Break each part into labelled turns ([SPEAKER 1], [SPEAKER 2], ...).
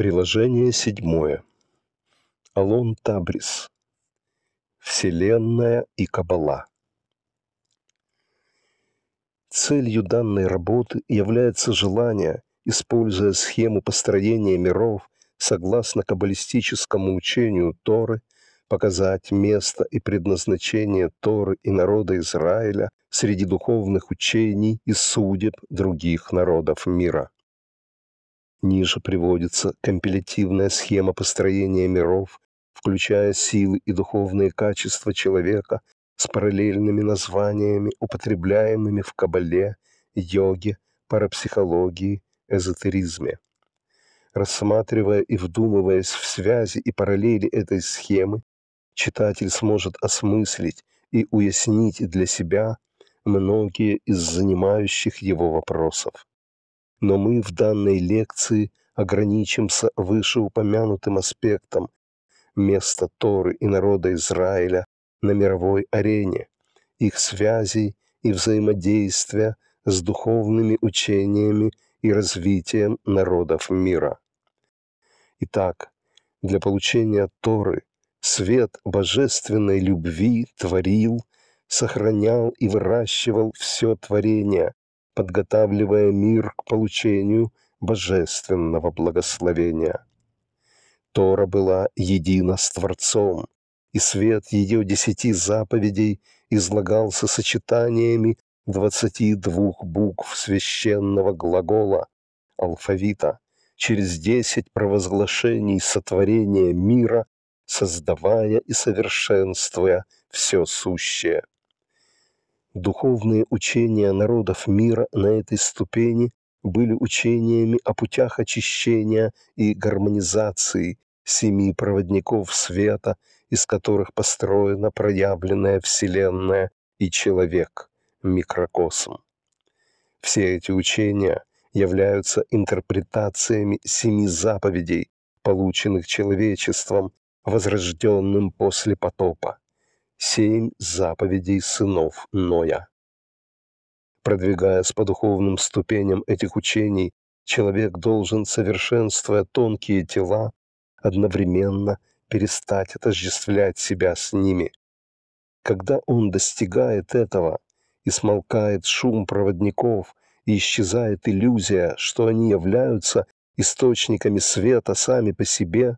[SPEAKER 1] Приложение седьмое. Алон Табрис. Вселенная и Каббала. Целью данной работы является желание, используя схему построения миров согласно каббалистическому учению Торы, показать место и предназначение Торы и народа Израиля среди духовных учений и судеб других народов мира. Ниже приводится компилятивная схема построения миров, включая силы и духовные качества человека с параллельными названиями, употребляемыми в кабале, йоге, парапсихологии, эзотеризме. Рассматривая и вдумываясь в связи и параллели этой схемы, читатель сможет осмыслить и уяснить для себя многие из занимающих его вопросов но мы в данной лекции ограничимся вышеупомянутым аспектом места Торы и народа Израиля на мировой арене, их связей и взаимодействия с духовными учениями и развитием народов мира. Итак, для получения Торы свет божественной любви творил, сохранял и выращивал все творение, подготавливая мир к получению божественного благословения. Тора была едина с Творцом, и свет ее десяти заповедей излагался сочетаниями двадцати двух букв священного глагола, алфавита, через десять провозглашений сотворения мира, создавая и совершенствуя все сущее. Духовные учения народов мира на этой ступени были учениями о путях очищения и гармонизации семи проводников света, из которых построена проявленная Вселенная и человек, микрокосм. Все эти учения являются интерпретациями семи заповедей, полученных человечеством, возрожденным после потопа семь заповедей сынов Ноя. Продвигаясь по духовным ступеням этих учений, человек должен, совершенствуя тонкие тела, одновременно перестать отождествлять себя с ними. Когда он достигает этого и смолкает шум проводников, и исчезает иллюзия, что они являются источниками света сами по себе,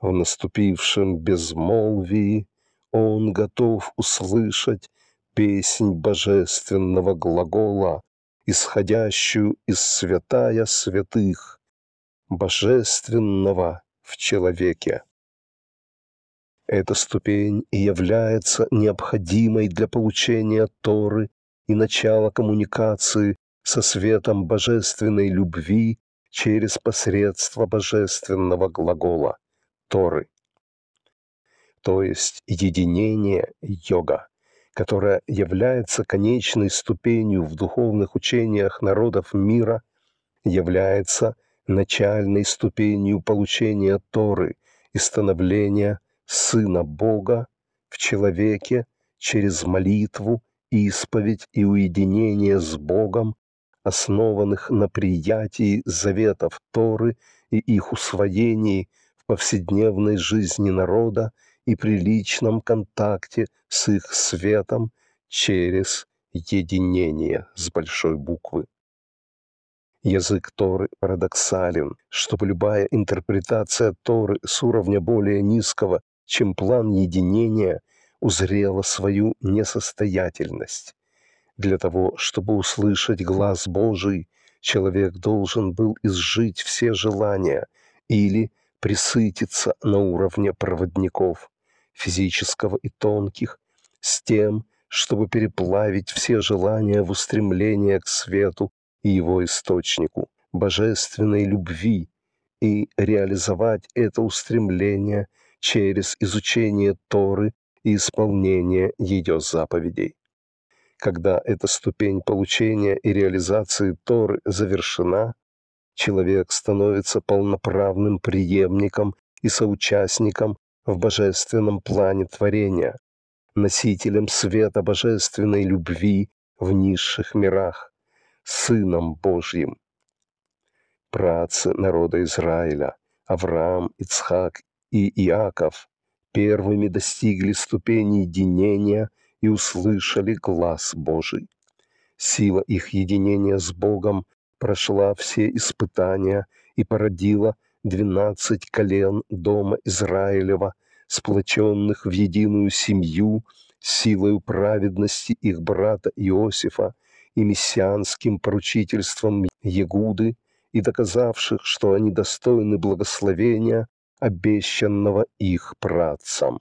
[SPEAKER 1] в наступившем безмолвии он готов услышать песнь божественного глагола, исходящую из святая святых, божественного в человеке. Эта ступень и является необходимой для получения Торы и начала коммуникации со светом божественной любви через посредство божественного глагола Торы то есть единение йога, которая является конечной ступенью в духовных учениях народов мира, является начальной ступенью получения Торы и становления Сына Бога в человеке через молитву, исповедь и уединение с Богом, основанных на приятии заветов Торы и их усвоении в повседневной жизни народа и приличном контакте с их светом через единение с большой буквы. Язык Торы парадоксален, чтобы любая интерпретация Торы с уровня более низкого, чем план единения, узрела свою несостоятельность. Для того, чтобы услышать глаз Божий, человек должен был изжить все желания или присытиться на уровне проводников физического и тонких, с тем, чтобы переплавить все желания в устремление к свету и его источнику, божественной любви, и реализовать это устремление через изучение Торы и исполнение ее заповедей. Когда эта ступень получения и реализации Торы завершена, человек становится полноправным преемником и соучастником в божественном плане творения, носителем света божественной любви в низших мирах, Сыном Божьим. Працы народа Израиля, Авраам, Ицхак и Иаков первыми достигли ступени единения и услышали глаз Божий. Сила их единения с Богом прошла все испытания и породила – двенадцать колен дома Израилева, сплоченных в единую семью, силою праведности их брата Иосифа и мессианским поручительством Егуды, и доказавших, что они достойны благословения, обещанного их працам.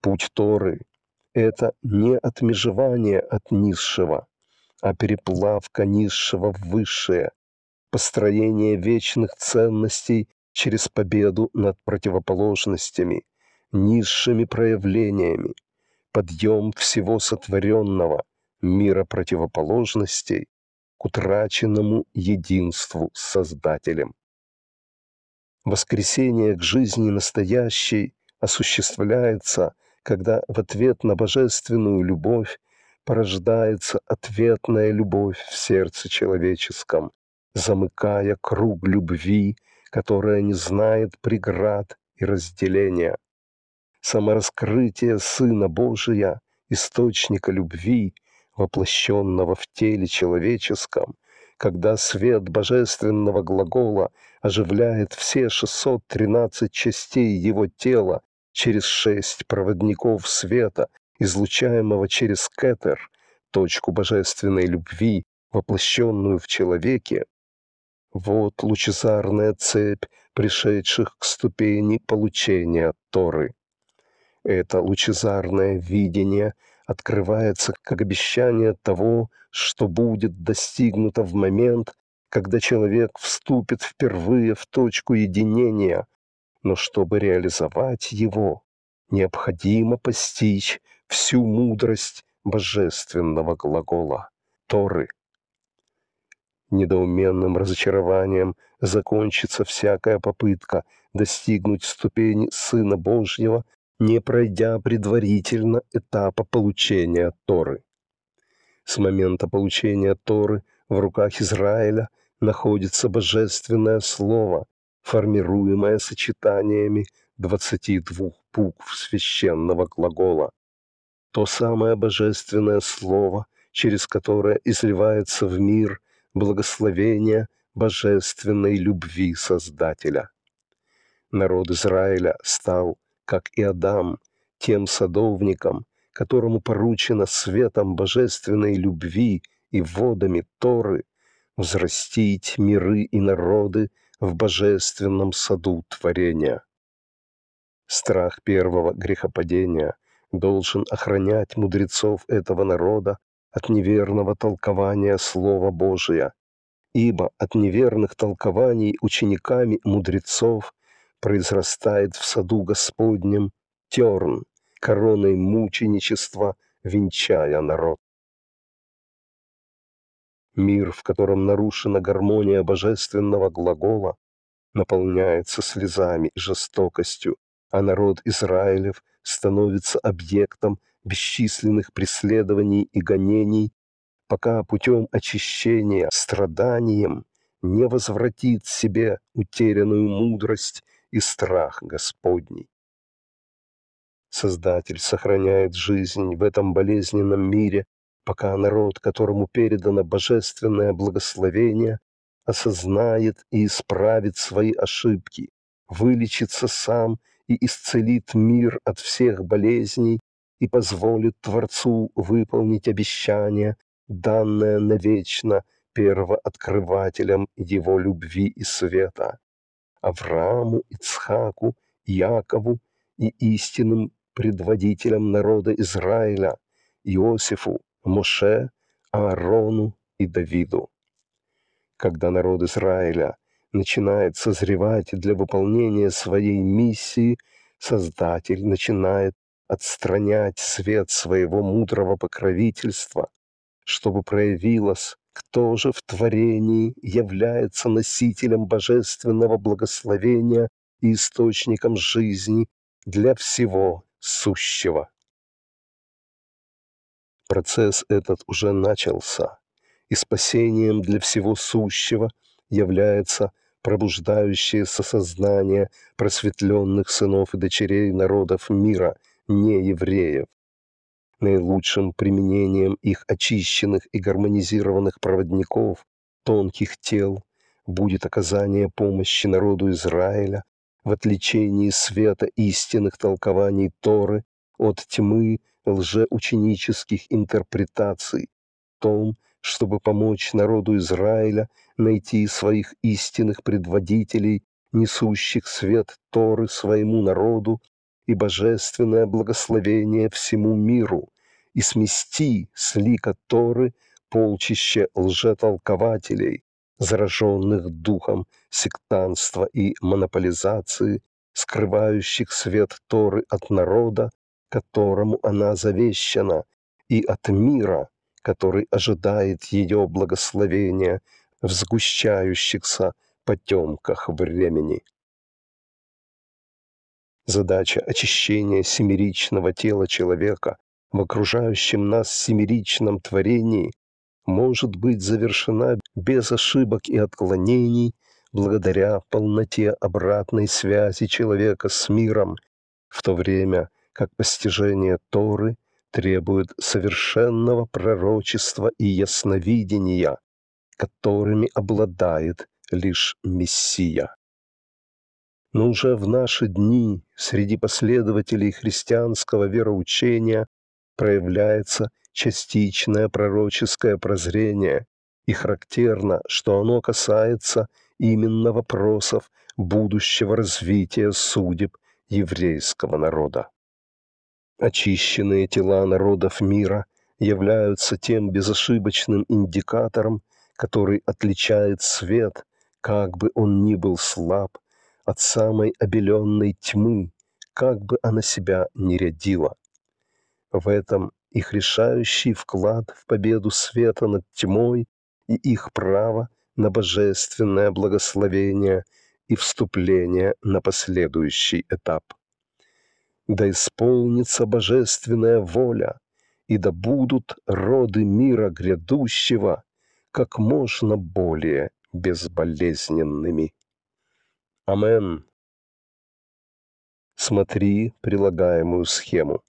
[SPEAKER 1] Путь Торы — это не отмежевание от низшего, а переплавка низшего в высшее, построение вечных ценностей через победу над противоположностями, низшими проявлениями, подъем всего сотворенного мира противоположностей к утраченному единству с Создателем. Воскресение к жизни настоящей осуществляется, когда в ответ на божественную любовь порождается ответная любовь в сердце человеческом, замыкая круг любви, которая не знает преград и разделения. Самораскрытие Сына Божия, источника любви, воплощенного в теле человеческом, когда свет божественного глагола оживляет все 613 частей его тела через шесть проводников света, излучаемого через кетер, точку божественной любви, воплощенную в человеке, вот лучезарная цепь пришедших к ступени получения Торы. Это лучезарное видение открывается как обещание того, что будет достигнуто в момент, когда человек вступит впервые в точку единения, но чтобы реализовать его, необходимо постичь всю мудрость божественного глагола Торы. Недоуменным разочарованием закончится всякая попытка достигнуть ступени Сына Божьего, не пройдя предварительно этапа получения Торы. С момента получения Торы в руках Израиля находится божественное слово, формируемое сочетаниями 22 букв священного глагола. То самое божественное слово, через которое изливается в мир благословения божественной любви Создателя. Народ Израиля стал, как и Адам, тем садовником, которому поручено светом божественной любви и водами Торы взрастить миры и народы в божественном саду творения. Страх первого грехопадения должен охранять мудрецов этого народа от неверного толкования Слова Божия, ибо от неверных толкований учениками мудрецов произрастает в саду Господнем терн, короной мученичества венчая народ. Мир, в котором нарушена гармония божественного глагола, наполняется слезами и жестокостью, а народ Израилев становится объектом бесчисленных преследований и гонений, пока путем очищения страданием не возвратит себе утерянную мудрость и страх Господний. Создатель сохраняет жизнь в этом болезненном мире, пока народ, которому передано божественное благословение, осознает и исправит свои ошибки, вылечится сам и исцелит мир от всех болезней, и позволит Творцу выполнить обещание, данное навечно первооткрывателям его любви и света, Аврааму, Ицхаку, Якову и истинным предводителям народа Израиля, Иосифу, Моше, Аарону и Давиду. Когда народ Израиля начинает созревать для выполнения своей миссии, Создатель начинает отстранять свет своего мудрого покровительства, чтобы проявилось, кто же в творении является носителем божественного благословения и источником жизни для всего сущего. Процесс этот уже начался, и спасением для всего сущего является пробуждающееся сознание просветленных сынов и дочерей народов мира – неевреев. Наилучшим применением их очищенных и гармонизированных проводников, тонких тел, будет оказание помощи народу Израиля в отличении света истинных толкований Торы от тьмы лжеученических интерпретаций, том, чтобы помочь народу Израиля найти своих истинных предводителей, несущих свет Торы своему народу и божественное благословение всему миру и смести с лика Торы полчище лжетолкователей, зараженных духом сектанства и монополизации, скрывающих свет Торы от народа, которому она завещана, и от мира, который ожидает ее благословения в сгущающихся потемках времени. Задача очищения семеричного тела человека в окружающем нас семеричном творении может быть завершена без ошибок и отклонений благодаря полноте обратной связи человека с миром, в то время как постижение Торы требует совершенного пророчества и ясновидения, которыми обладает лишь Мессия. Но уже в наши дни среди последователей христианского вероучения проявляется частичное пророческое прозрение, и характерно, что оно касается именно вопросов будущего развития судеб еврейского народа. Очищенные тела народов мира являются тем безошибочным индикатором, который отличает свет, как бы он ни был слаб, от самой обеленной тьмы, как бы она себя ни рядила. В этом их решающий вклад в победу света над тьмой и их право на божественное благословение и вступление на последующий этап. Да исполнится божественная воля, и да будут роды мира грядущего как можно более безболезненными. Амен. Смотри прилагаемую схему.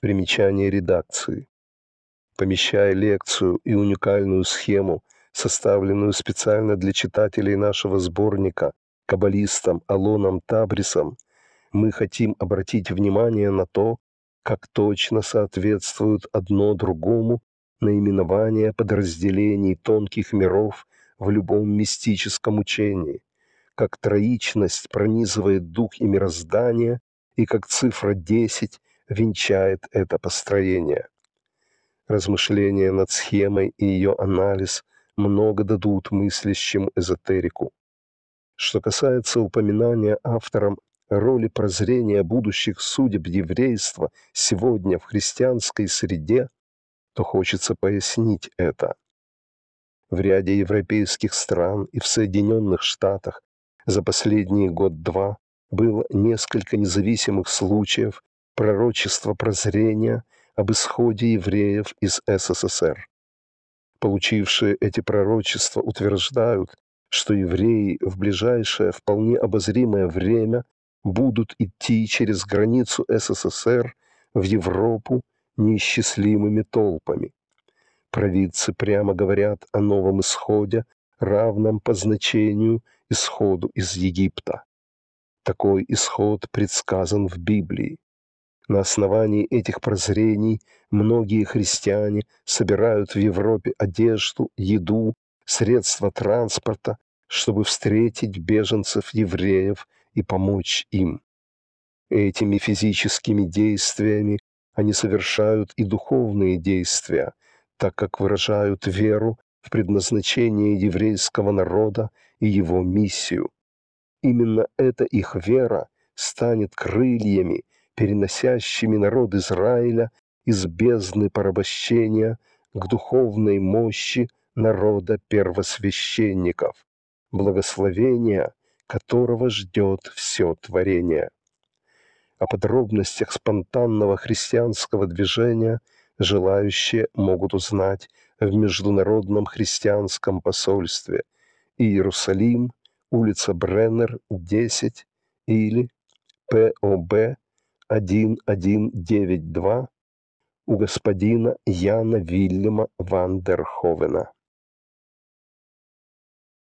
[SPEAKER 1] Примечание редакции. Помещая лекцию и уникальную схему, составленную специально для читателей нашего сборника, каббалистом Алоном Табрисом, мы хотим обратить внимание на то, как точно соответствуют одно другому наименования подразделений тонких миров – в любом мистическом учении, как троичность пронизывает дух и мироздание, и как цифра 10 венчает это построение. Размышления над схемой и ее анализ много дадут мыслящим эзотерику. Что касается упоминания автором роли прозрения будущих судеб еврейства сегодня в христианской среде, то хочется пояснить это – в ряде европейских стран и в Соединенных Штатах за последние год-два было несколько независимых случаев пророчества прозрения об исходе евреев из СССР. Получившие эти пророчества утверждают, что евреи в ближайшее вполне обозримое время будут идти через границу СССР в Европу неисчислимыми толпами. Провидцы прямо говорят о новом исходе, равном по значению исходу из Египта. Такой исход предсказан в Библии. На основании этих прозрений многие христиане собирают в Европе одежду, еду, средства транспорта, чтобы встретить беженцев-евреев и помочь им. Этими физическими действиями они совершают и духовные действия – так как выражают веру в предназначение еврейского народа и его миссию. Именно эта их вера станет крыльями, переносящими народ Израиля из бездны порабощения к духовной мощи народа первосвященников, благословения которого ждет все творение. О подробностях спонтанного христианского движения – желающие могут узнать в Международном христианском посольстве Иерусалим, улица Бреннер, 10 или ПОБ 1192 у господина Яна Вильяма Вандерховена.